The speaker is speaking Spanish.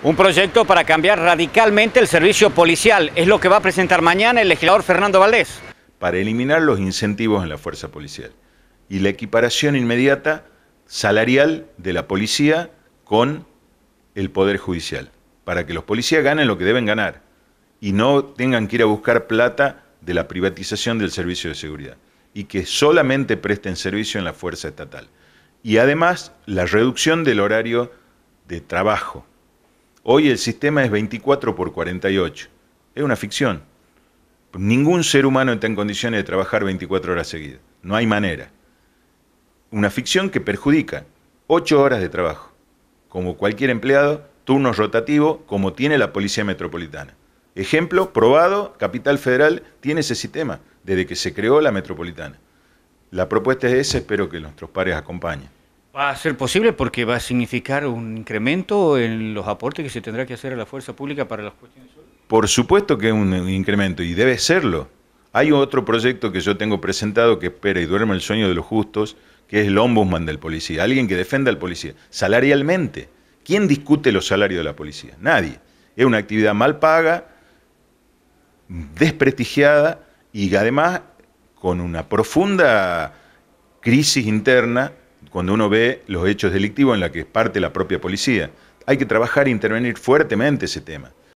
Un proyecto para cambiar radicalmente el servicio policial es lo que va a presentar mañana el legislador Fernando Valdés. Para eliminar los incentivos en la fuerza policial y la equiparación inmediata salarial de la policía con el Poder Judicial, para que los policías ganen lo que deben ganar y no tengan que ir a buscar plata de la privatización del servicio de seguridad y que solamente presten servicio en la fuerza estatal. Y además la reducción del horario de trabajo. Hoy el sistema es 24 por 48. Es una ficción. Ningún ser humano está en condiciones de trabajar 24 horas seguidas. No hay manera. Una ficción que perjudica 8 horas de trabajo. Como cualquier empleado, turnos rotativos, como tiene la Policía Metropolitana. Ejemplo, probado, Capital Federal tiene ese sistema desde que se creó la Metropolitana. La propuesta es esa, espero que nuestros pares acompañen. Va a ser posible porque va a significar un incremento en los aportes que se tendrá que hacer a la fuerza pública para las cuestiones. de Por supuesto que es un incremento y debe serlo. Hay otro proyecto que yo tengo presentado que espera y duerme el sueño de los justos, que es el ombudsman del policía, alguien que defenda al policía salarialmente. ¿Quién discute los salarios de la policía? Nadie. Es una actividad mal paga, desprestigiada y además con una profunda crisis interna cuando uno ve los hechos delictivos en la que parte la propia policía. Hay que trabajar e intervenir fuertemente ese tema.